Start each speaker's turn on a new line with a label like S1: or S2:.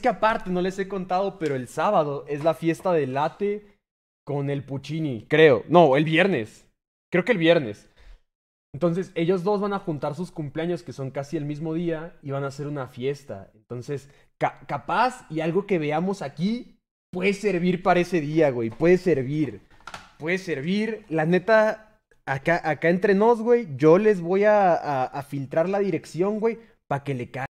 S1: que aparte, no les he contado, pero el sábado es la fiesta de late con el Puccini, creo. No, el viernes. Creo que el viernes. Entonces, ellos dos van a juntar sus cumpleaños, que son casi el mismo día, y van a hacer una fiesta. Entonces, capaz y algo que veamos aquí puede servir para ese día, güey. Puede servir. Puede servir. La neta, acá, acá entre nos, güey, yo les voy a, filtrar la dirección, güey, para que le caiga.